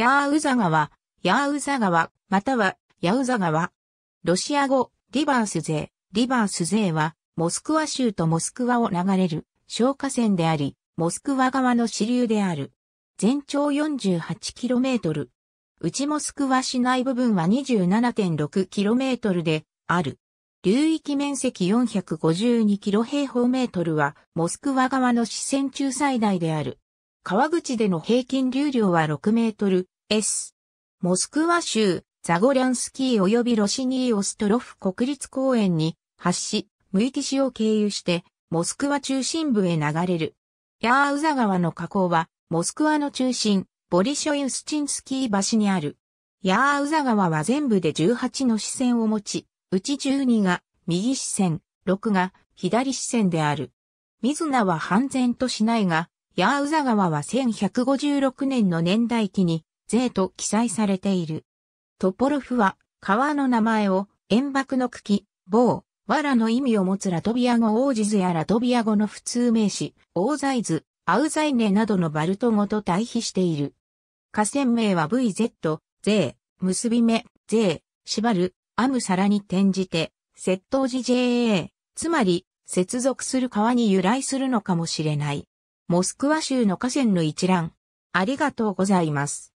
ヤーウザ川、ヤーウザ川、または、ヤウザ川。ロシア語、リバースゼー、リバースゼーは、モスクワ州とモスクワを流れる、消火線であり、モスクワ川の支流である。全長 48km。内モスクワ市内部分は 27.6km で、ある。流域面積452 k m 平方メートルは、モスクワ側の支線中最大である。川口での平均流量は6メートル、S。モスクワ州、ザゴリャンスキー及びロシニーオストロフ国立公園に発し、ムイキ市を経由して、モスクワ中心部へ流れる。ヤーウザ川の河口は、モスクワの中心、ボリショイウスチンスキー橋にある。ヤーウザ川は全部で18の支線を持ち、うち12が右支線、6が左支線である。ミズナは半然としないが、ヤーウザ川は1156年の年代記に税と記載されている。トポロフは川の名前を塩爆の茎、棒、藁の意味を持つラトビア語王子図やラトビア語の普通名詞、王在図、アウザイネなどのバルト語と対比している。河川名は VZ、税、結び目、税、縛る、アムサラに転じて、窃盗時 JA、つまり、接続する川に由来するのかもしれない。モスクワ州の河川の一覧。ありがとうございます。